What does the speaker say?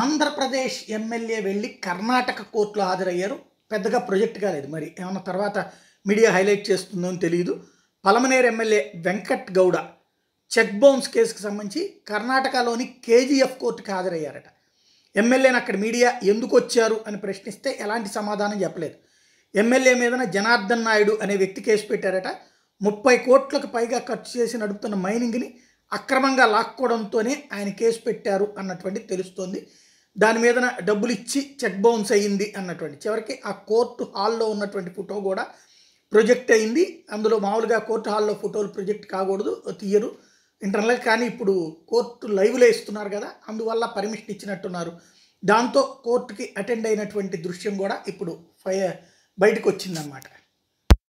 Andhra Pradesh MLA వెళ్ళి కర్ణాటక కోర్టులో హాజరయ్యారు పెద్దగా ప్రొజెక్ట్ కాలేదు మరి ఏమన్నా తర్వాత మీడియా హైలైట్ చేస్తుందో అని తెలియదు Palamaneru MLA Venkat Gowda check bounce కేసుకు సంబంధించి కర్ణాటకలోని కేజీఎఫ్ కోర్టుకి హాజరయ్యారట ఎమ్మెల్యేని అక్కడ మీడియా ఎందుకు వచ్చారు అని ప్రశ్నిస్తే ఎలాంటి సమాధానం చెప్పలేదు ఎమ్మెల్యే మీదన జనార్దన్ నాయుడు అనే వ్యక్తి కేసు పెట్టారట ముప్పై కోట్లకు పైగా ఖర్చు చేసి నడుపుతున్న మైనింగ్ని అక్రమంగా లాక్కోవడంతోనే ఆయన కేసు పెట్టారు అన్నటువంటి తెలుస్తోంది దాని మీద డబ్బులు ఇచ్చి చెక్ బౌన్స్ అయ్యింది అన్నటువంటి చివరికి ఆ కోర్టు హాల్లో ఉన్నటువంటి ఫోటో కూడా ప్రొజెక్ట్ అయింది అందులో మామూలుగా కోర్టు హాల్లో ఫోటోలు ప్రొజెక్ట్ కాకూడదు తీయరు ఇంటర్నల్ కానీ ఇప్పుడు కోర్టు లైవ్లో ఇస్తున్నారు కదా అందువల్ల పర్మిషన్ ఇచ్చినట్టున్నారు దాంతో కోర్టుకి అటెండ్ అయినటువంటి దృశ్యం కూడా ఇప్పుడు ఫై బయటకు వచ్చిందన్నమాట